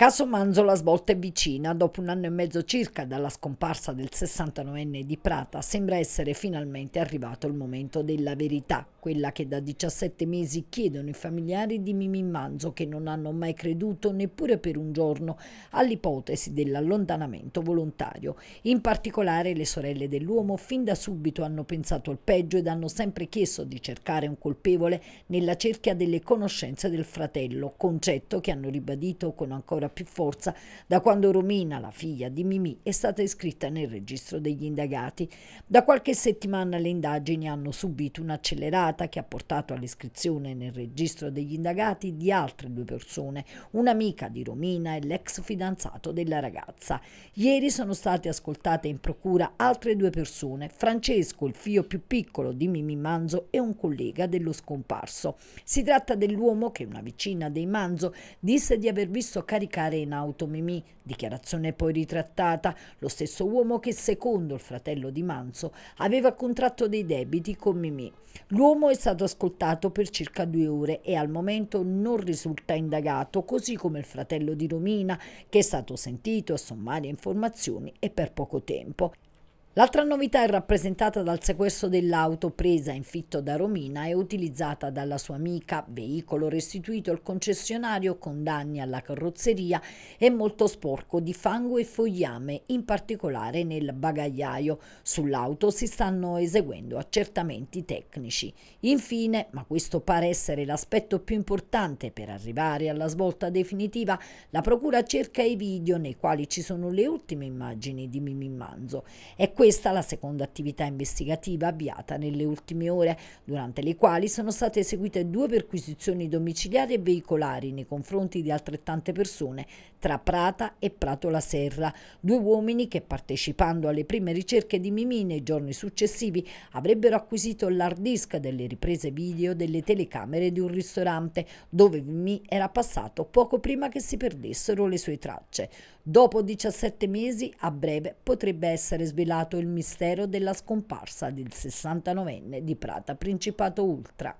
Caso Manzo la svolta è vicina, dopo un anno e mezzo circa dalla scomparsa del 69enne di Prata, sembra essere finalmente arrivato il momento della verità, quella che da 17 mesi chiedono i familiari di Mimì Manzo che non hanno mai creduto neppure per un giorno all'ipotesi dell'allontanamento volontario. In particolare le sorelle dell'uomo fin da subito hanno pensato al peggio ed hanno sempre chiesto di cercare un colpevole nella cerchia delle conoscenze del fratello, concetto che hanno ribadito con ancora più forza da quando Romina, la figlia di Mimì, è stata iscritta nel registro degli indagati. Da qualche settimana le indagini hanno subito un'accelerata che ha portato all'iscrizione nel registro degli indagati di altre due persone, un'amica di Romina e l'ex fidanzato della ragazza. Ieri sono state ascoltate in procura altre due persone, Francesco, il figlio più piccolo di Mimì Manzo e un collega dello scomparso. Si tratta dell'uomo che una vicina dei Manzo disse di aver visto caricare giudicare in Mimì, dichiarazione poi ritrattata, lo stesso uomo che secondo il fratello di Manzo aveva contratto dei debiti con Mimì. L'uomo è stato ascoltato per circa due ore e al momento non risulta indagato, così come il fratello di Romina che è stato sentito a sommarie informazioni e per poco tempo. L'altra novità è rappresentata dal sequestro dell'auto presa in fitto da Romina e utilizzata dalla sua amica, veicolo restituito al concessionario con danni alla carrozzeria e molto sporco di fango e fogliame, in particolare nel bagagliaio. Sull'auto si stanno eseguendo accertamenti tecnici. Infine, ma questo pare essere l'aspetto più importante per arrivare alla svolta definitiva, la procura cerca i video nei quali ci sono le ultime immagini di Mimimmanzo. Manzo. È questa la seconda attività investigativa avviata nelle ultime ore, durante le quali sono state eseguite due perquisizioni domiciliari e veicolari nei confronti di altrettante persone tra Prata e Prato La Serra, due uomini che partecipando alle prime ricerche di Mimì nei giorni successivi avrebbero acquisito l'hard disk delle riprese video delle telecamere di un ristorante dove Mimì era passato poco prima che si perdessero le sue tracce. Dopo 17 mesi, a breve, potrebbe essere svelato svelato il mistero della scomparsa del 69enne di Prata Principato Ultra.